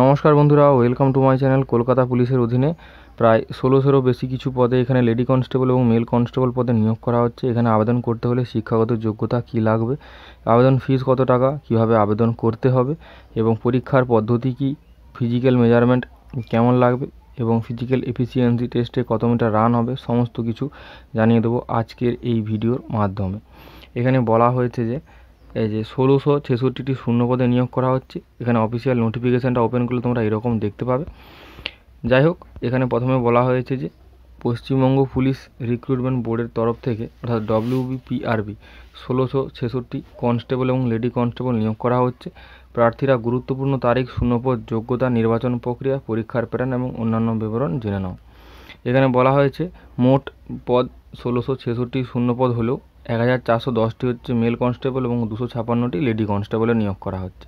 নমস্কার বন্ধুরা welcome to my channel Kolkata পুলিশের অধীনে প্রায় ষোলোশোরও বেশি কিছু পদে এখানে লেডি কনস্টেবল এবং মেল কনস্টেবল পদে নিয়োগ করা হচ্ছে এখানে আবেদন করতে হলে শিক্ষাগত যোগ্যতা কি লাগবে আবেদন ফিস কত টাকা কিভাবে আবেদন করতে হবে এবং পরীক্ষার পদ্ধতি কি ফিজিক্যাল মেজারমেন্ট কেমন লাগবে এবং ফিজিক্যাল এফিসিয়েন্সি টেস্টে কত মিটার রান হবে সমস্ত কিছু জানিয়ে দেবো আজকের এই ভিডিওর মাধ্যমে এখানে বলা হয়েছে যে এই যে ষোলোশো ছেষট্টিটি শূন্যপদে নিয়োগ করা হচ্ছে এখানে অফিসিয়াল নোটিফিকেশানটা ওপেন করলে তোমরা এরকম দেখতে পাবে যাই হোক এখানে প্রথমে বলা হয়েছে যে পশ্চিমবঙ্গ পুলিশ রিক্রুটমেন্ট বোর্ডের তরফ থেকে অর্থাৎ ডব্লিউবিপিআরবি ষোলোশো ছেষট্টি কনস্টেবল এবং লেডি কনস্টেবল নিয়োগ করা হচ্ছে প্রার্থীরা গুরুত্বপূর্ণ তারিখ শূন্যপদ যোগ্যতা নির্বাচন প্রক্রিয়া পরীক্ষার প্যাটার্ন এবং অন্যান্য বিবরণ জেনে নাও এখানে বলা হয়েছে মোট পদ ষোলোশো ছেষট্টি শূন্যপদ হলেও এক হাজার চারশো দশটি হচ্ছে মেল কনস্টেবল এবং দুশো ছাপান্নটি লেডি কনস্টেবলে নিয়োগ করা হচ্ছে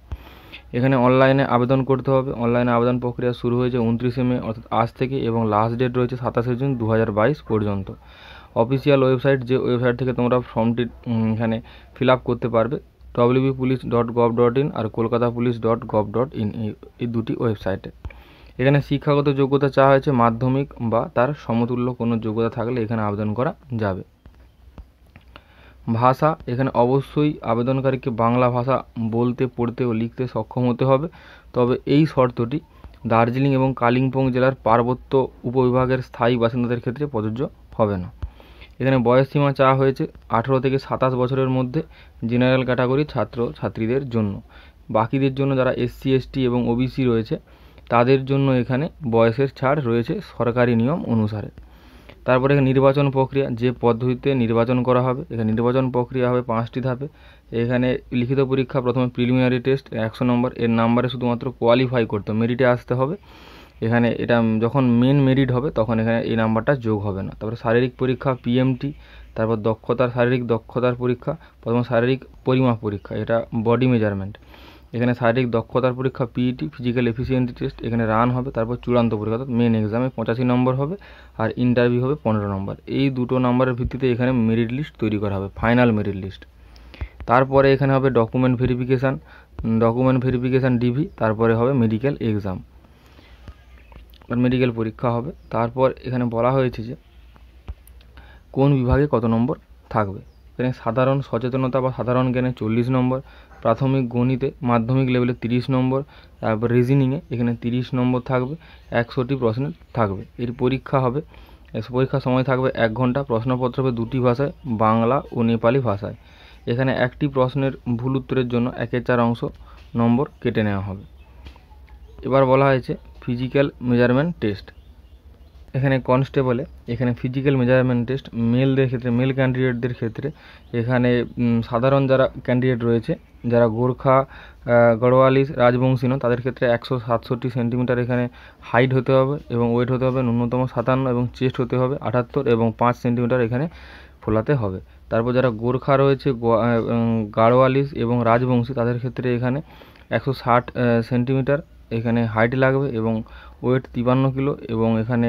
এখানে অনলাইনে আবেদন করতে হবে অনলাইনে আবেদন প্রক্রিয়া শুরু হয়েছে উনত্রিশে মে অর্থাৎ আজ থেকে এবং লাস্ট ডেট রয়েছে সাতাশে জুন দু পর্যন্ত অফিসিয়াল ওয়েবসাইট যে ওয়েবসাইট থেকে তোমরা ফর্মটি এখানে ফিল আপ করতে পারবে WB police dot gov dot in আর Kolkata police dot gov dot in এই দুটি ওয়েবসাইটে এখানে শিক্ষাগত যোগ্যতা চাওয়া হয়েছে মাধ্যমিক বা তার সমতুল্য কোনো যোগ্যতা থাকলে এখানে আবেদন করা যাবে ভাষা এখানে অবশ্যই আবেদনকারীকে বাংলা ভাষা বলতে পড়তে ও লিখতে সক্ষম হতে হবে তবে এই শর্তটি দার্জিলিং এবং কালিম্পং জেলার পার্বত্য উপবিভাগের স্থায়ী বাসিন্দাদের ক্ষেত্রে প্রযোজ্য হবে না এখানে বয়সসীমা চাওয়া হয়েছে আঠেরো থেকে সাতাশ বছরের মধ্যে জেনারেল ক্যাটাগরি ছাত্র ছাত্রীদের জন্য বাকিদের জন্য যারা এসসি এসটি এবং ওবিসি রয়েছে তাদের জন্য এখানে বয়সের ছাড় রয়েছে সরকারি নিয়ম অনুসারে তারপরে এখানে নির্বাচন প্রক্রিয়া যে পদ্ধতিতে নির্বাচন করা হবে এখানে নির্বাচন প্রক্রিয়া হবে পাঁচটি ধাপে এখানে লিখিত পরীক্ষা প্রথমে প্রিলিমিনারি টেস্ট একশো নম্বর এর নাম্বারে শুধুমাত্র কোয়ালিফাই করতে মেরিটে আসতে হবে এখানে এটা যখন মেন মেরিট হবে তখন এখানে এই নাম্বারটা যোগ হবে না তারপরে শারীরিক পরীক্ষা পিএমটি তারপর দক্ষতার শারীরিক দক্ষতার পরীক্ষা প্রথমে শারীরিক পরিমাপ পরীক্ষা এটা বডি মেজারমেন্ট এখানে শারীরিক দক্ষতার পরীক্ষা পিইটি ফিজিক্যাল এফিসিয়েন্সি টেস্ট এখানে রান হবে তারপর চূড়ান্ত পরীক্ষা অর্থাৎ মেন এক্সামে পঁচাশি নম্বর হবে আর ইন্টারভিউ হবে পনেরো নম্বর এই দুটো নম্বরের ভিত্তিতে এখানে মেরিট লিস্ট তৈরি করা হবে ফাইনাল মেরিট লিস্ট তারপরে এখানে হবে document verification document verification DV তারপরে হবে মেডিকেল এক্সাম মেডিকেল পরীক্ষা হবে তারপর এখানে বলা হয়েছে যে কোন বিভাগে কত নম্বর থাকবে এখানে সাধারণ সচেতনতা বা সাধারণ জ্ঞানে চল্লিশ নম্বর প্রাথমিক গণিতে মাধ্যমিক লেভেলে তিরিশ নম্বর তারপর রিজনিংয়ে এখানে তিরিশ নম্বর থাকবে একশোটি প্রশ্ন থাকবে এর পরীক্ষা হবে পরীক্ষার সময় থাকবে এক ঘন্টা প্রশ্নপত্র হবে দুটি ভাষায় বাংলা ও নেপালি ভাষায় এখানে একটি প্রশ্নের ভুল উত্তরের জন্য একের চার অংশ নম্বর কেটে নেওয়া হবে এবার বলা হয়েছে ফিজিক্যাল মেজারমেন্ট টেস্ট এখানে কনস্টেবলে এখানে ফিজিক্যাল মেজারমেন্ট টেস্ট মেলদের ক্ষেত্রে মেল ক্যান্ডিডেটদের ক্ষেত্রে এখানে সাধারণ যারা ক্যান্ডিডেট রয়েছে যারা গোর্খা গড়ওয়ালিস রাজবংশী নয় তাদের ক্ষেত্রে একশো সাতষট্টি সেন্টিমিটার এখানে হাইট হতে হবে এবং ওয়েট হতে হবে ন্যূনতম সাতান্ন এবং চেস্ট হতে হবে আটাত্তর এবং পাঁচ সেন্টিমিটার এখানে ফোলাতে হবে তারপর যারা গোর্খা রয়েছে গাড়োয়ালিস এবং রাজবংশী তাদের ক্ষেত্রে এখানে একশো ষাট সেন্টিমিটার এখানে হাইট লাগবে এবং ওয়েট তিপান্ন কিলো এবং এখানে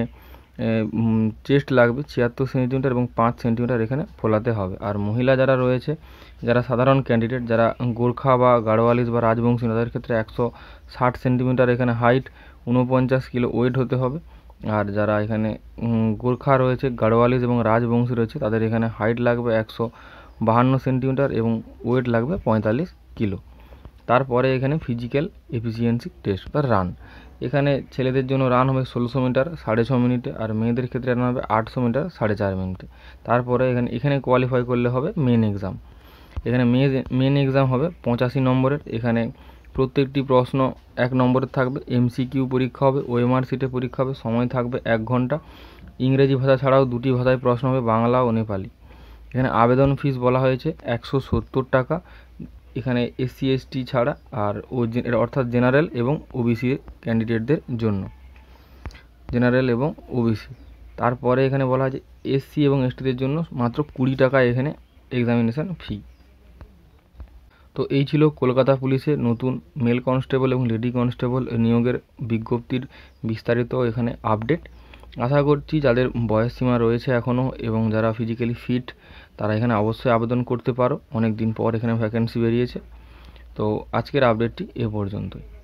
চেস্ট লাগবে ছিয়াত্তর সেন্টিমিটার এবং পাঁচ সেন্টিমিটার এখানে ফোলাতে হবে আর মহিলা যারা রয়েছে যারা সাধারণ ক্যান্ডিডেট যারা গোর্খা বা গাড়োয়ালিস বা রাজবংশী তাদের ক্ষেত্রে একশো ষাট সেন্টিমিটার এখানে হাইট উনপঞ্চাশ কিলো ওয়েট হতে হবে আর যারা এখানে গোর্খা রয়েছে গাড়োয়ালিস এবং রাজবংশী রয়েছে তাদের এখানে হাইট লাগবে একশো বাহান্ন সেন্টিমিটার এবং ওয়েট লাগবে পঁয়তাল্লিশ কিলো তারপরে এখানে ফিজিক্যাল এফিসিয়েন্সি টেস্ট বা রান এখানে ছেলেদের জন্য রান হবে ষোলোশো মিটার সাড়ে ছ মিনিটে আর মেয়েদের ক্ষেত্রে রান হবে আটশো মিটার সাড়ে চার মিনিটে তারপরে এখানে এখানে কোয়ালিফাই করলে হবে মেন এক্সাম এখানে মেয়ে মেন এক্সাম হবে পঁচাশি নম্বরের এখানে প্রত্যেকটি প্রশ্ন এক নম্বরের থাকবে এমসিকিউ পরীক্ষা হবে ওএমআর সিটে পরীক্ষা হবে সময় থাকবে এক ঘন্টা ইংরেজি ভাষা ছাড়াও দুটি ভাষায় প্রশ্ন হবে বাংলা ও নেপালি এখানে আবেদন ফিস বলা হয়েছে একশো সত্তর টাকা এখানে এসসি এসটি ছাড়া আর ও অর্থাৎ জেনারেল এবং ওবিসি ক্যান্ডিডেটদের জন্য জেনারেল এবং ওবিসি তারপরে এখানে বলা হয় যে এসসি এবং এসটিদের জন্য মাত্র কুড়ি টাকা এখানে এক্সামিনেশান ফি তো এই ছিল কলকাতা পুলিশে নতুন মেল কনস্টেবল এবং লেডি কনস্টেবল নিয়োগের বিজ্ঞপ্তির বিস্তারিত এখানে আপডেট আশা করছি যাদের বয়স সীমা রয়েছে এখনও এবং যারা ফিজিক্যালি ফিট তারা এখানে অবশ্যই আবেদন করতে পারো অনেক দিন পর এখানে ভ্যাকেন্সি বেরিয়েছে তো আজকের আপডেটটি এ পর্যন্তই